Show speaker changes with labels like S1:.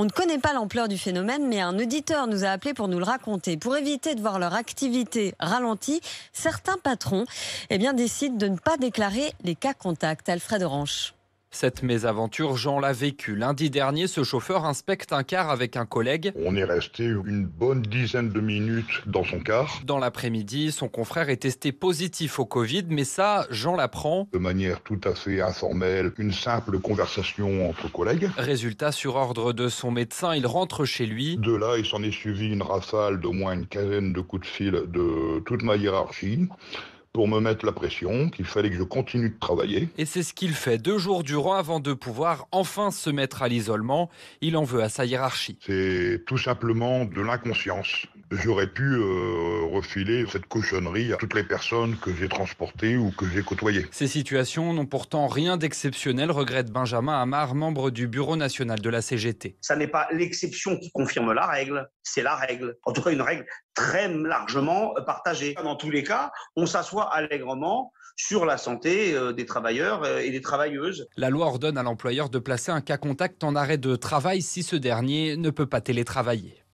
S1: On ne connaît pas l'ampleur du phénomène, mais un auditeur nous a appelé pour nous le raconter. Pour éviter de voir leur activité ralentie, certains patrons eh bien, décident de ne pas déclarer les cas contacts. Alfred Orange.
S2: Cette mésaventure, Jean l'a vécue. Lundi dernier, ce chauffeur inspecte un car avec un collègue. On est resté une bonne dizaine de minutes dans son car. Dans l'après-midi, son confrère est testé positif au Covid, mais ça, Jean l'apprend. De manière tout à fait informelle, une simple conversation entre collègues. Résultat, sur ordre de son médecin, il rentre chez lui. De là, il s'en est suivi une rafale d'au moins une quinzaine de coups de fil
S3: de toute ma hiérarchie pour me mettre la pression, qu'il fallait que je continue de travailler.
S2: Et c'est ce qu'il fait deux jours durant avant de pouvoir enfin se mettre à l'isolement. Il en veut à sa hiérarchie. C'est tout simplement de l'inconscience, j'aurais pu euh,
S3: refiler cette cochonnerie à toutes les personnes que j'ai transportées ou que j'ai côtoyées.
S2: Ces situations n'ont pourtant rien d'exceptionnel, regrette Benjamin Amar, membre du Bureau national de la CGT.
S1: Ça n'est pas l'exception qui confirme la règle, c'est la règle. En tout cas, une règle très largement euh, partagée. Dans tous les cas, on s'assoit allègrement sur la santé euh, des travailleurs et des travailleuses.
S2: La loi ordonne à l'employeur de placer un cas contact en arrêt de travail si ce dernier ne peut pas télétravailler.